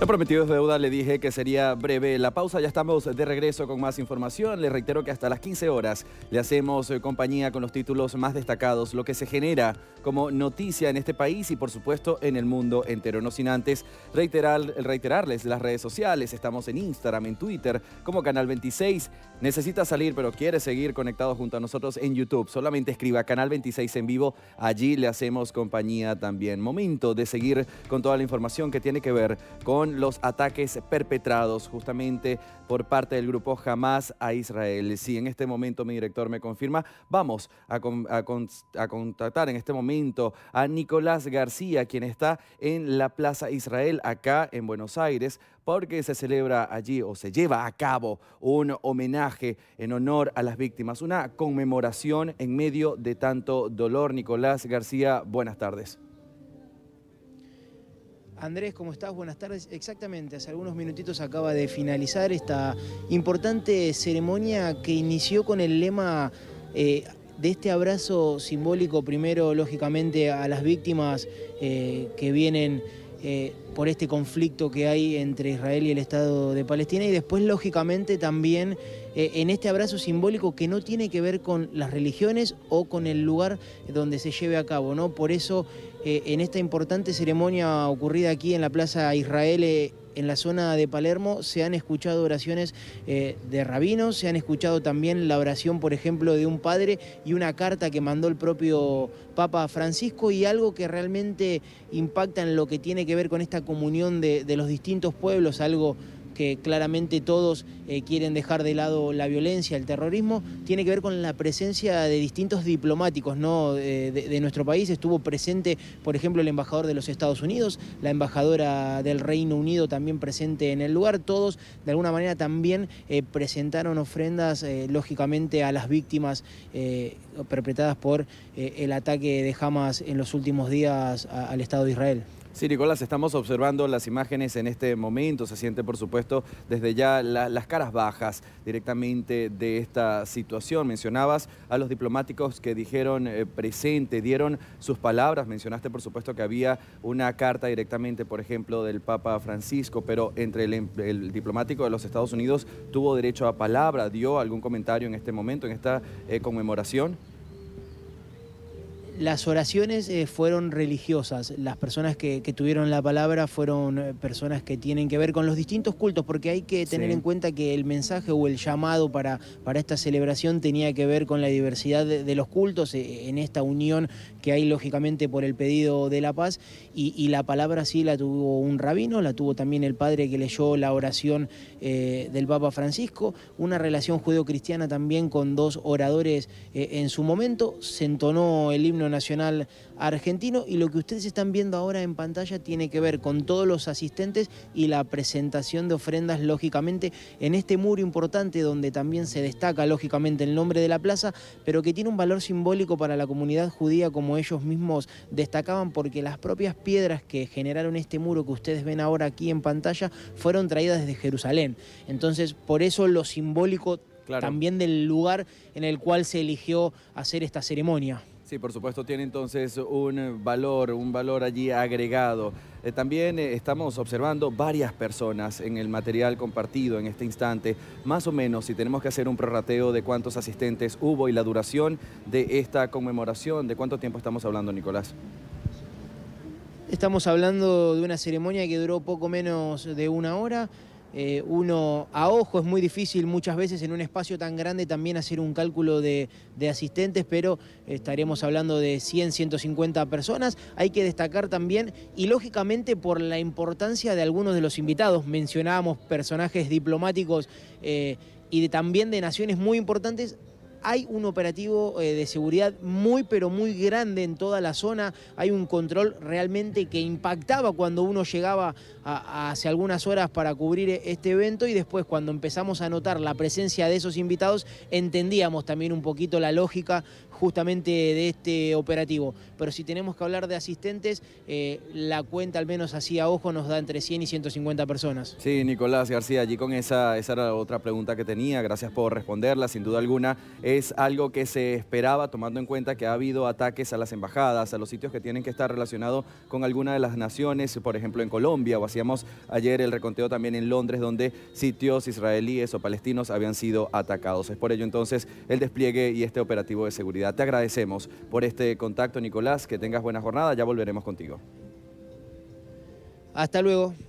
Lo prometido es deuda, le dije que sería breve la pausa, ya estamos de regreso con más información, le reitero que hasta las 15 horas le hacemos eh, compañía con los títulos más destacados, lo que se genera como noticia en este país y por supuesto en el mundo entero, no sin antes reiterar, reiterarles las redes sociales, estamos en Instagram, en Twitter, como Canal 26, necesita salir pero quiere seguir conectado junto a nosotros en YouTube, solamente escriba Canal 26 en vivo, allí le hacemos compañía también. Momento de seguir con toda la información que tiene que ver con los ataques perpetrados justamente por parte del grupo Jamás a Israel. Si sí, en este momento mi director me confirma, vamos a, contactar en este momento a Nicolás García, quien está en la Plaza Israel acá en Buenos Aires, porque se celebra allí o se lleva a cabo un homenaje en honor a las víctimas, una conmemoración en medio de tanto dolor. Nicolás García, buenas tardes. Andrés, ¿cómo estás? Buenas tardes. Exactamente, hace algunos minutitos acaba de finalizar esta importante ceremonia que inició con el lema eh, de este abrazo simbólico, primero, lógicamente, a las víctimas eh, que vienen eh, por este conflicto que hay entre Israel y el Estado de Palestina y después, lógicamente, también eh, en este abrazo simbólico que no tiene que ver con las religiones o con el lugar donde se lleve a cabo, ¿no? Por eso, eh, en esta importante ceremonia ocurrida aquí en la Plaza Israel, eh, en la zona de Palermo se han escuchado oraciones de rabinos, se han escuchado también la oración, por ejemplo, de un padre y una carta que mandó el propio Papa Francisco y algo que realmente impacta en lo que tiene que ver con esta comunión de los distintos pueblos, algo que claramente todos eh, quieren dejar de lado la violencia, el terrorismo, tiene que ver con la presencia de distintos diplomáticos ¿no? Eh, de, nuestro país. Estuvo presente, por ejemplo, el embajador de los Estados Unidos, la embajadora del Reino Unido también presente en el lugar. Todos, de alguna manera, también eh, presentaron ofrendas, lógicamente, a las víctimas perpetradas por el ataque de Hamas en los últimos días al Estado de Israel. Sí, Nicolás, estamos observando las imágenes en este momento. Se siente, por supuesto, desde ya las caras bajas directamente de esta situación. Mencionabas a los diplomáticos que dijeron eh, presente, dieron sus palabras. Mencionaste, por supuesto, que había una carta directamente, por ejemplo, del Papa Francisco, pero entre el, diplomático de los Estados Unidos tuvo derecho a palabra, dio algún comentario en este momento, en esta eh, conmemoración. Las oraciones eh, fueron religiosas, las personas que, tuvieron la palabra fueron eh, personas que tienen que ver con los distintos cultos, porque hay que tener en cuenta que el mensaje o el llamado para, para esta celebración tenía que ver con la diversidad de, los cultos, eh, en esta unión que hay lógicamente por el pedido de la paz, y, la palabra sí la tuvo un rabino, la tuvo también el padre que leyó la oración del Papa Francisco, una relación judeocristiana también con dos oradores en su momento, se entonó el himno nacional argentino y lo que ustedes están viendo ahora en pantalla tiene que ver con todos los asistentes y la presentación de ofrendas, lógicamente, en este muro importante donde también se destaca, lógicamente, el nombre de la plaza, pero que tiene un valor simbólico para la comunidad judía, como ellos mismos destacaban, porque las propias piedras que generaron este muro que ustedes ven ahora aquí en pantalla fueron traídas desde Jerusalén. Entonces, por eso lo simbólico también del lugar en el cual se eligió hacer esta ceremonia. Sí, por supuesto, tiene entonces un valor, un valor allí agregado. Eh, también eh, estamos observando varias personas en el material compartido en este instante. Más o menos, si tenemos que hacer un prorrateo de cuántos asistentes hubo y la duración de esta conmemoración, ¿de cuánto tiempo estamos hablando, Nicolás? Estamos hablando de una ceremonia que duró poco menos de una hora. Eh, uno a ojo es muy difícil muchas veces en un espacio tan grande también hacer un cálculo de, asistentes, pero estaremos hablando de 100, 150 personas. Hay que destacar también, y lógicamente por la importancia de algunos de los invitados, mencionábamos personajes diplomáticos eh, y también de naciones muy importantes, hay un operativo eh, de seguridad muy pero muy grande en toda la zona, hay un control realmente que impactaba cuando uno llegaba hace algunas horas para cubrir eh, este evento y después cuando empezamos a notar la presencia de esos invitados entendíamos también un poquito la lógica justamente de este operativo. Pero si tenemos que hablar de asistentes, eh, la cuenta al menos así a ojo nos da entre 100 y 150 personas. Sí, Nicolás García, allí con esa, esa era otra pregunta que tenía, gracias por responderla, sin duda alguna, es algo que se esperaba tomando en cuenta que ha habido ataques a las embajadas, a los sitios que tienen que estar relacionados con alguna de las naciones, por ejemplo en Colombia, o hacíamos ayer el reconteo también en Londres, donde sitios israelíes o palestinos habían sido atacados. Es por ello entonces el despliegue y este operativo de seguridad te agradecemos por este contacto, Nicolás. Que tengas buena jornada. Ya volveremos contigo. Hasta luego.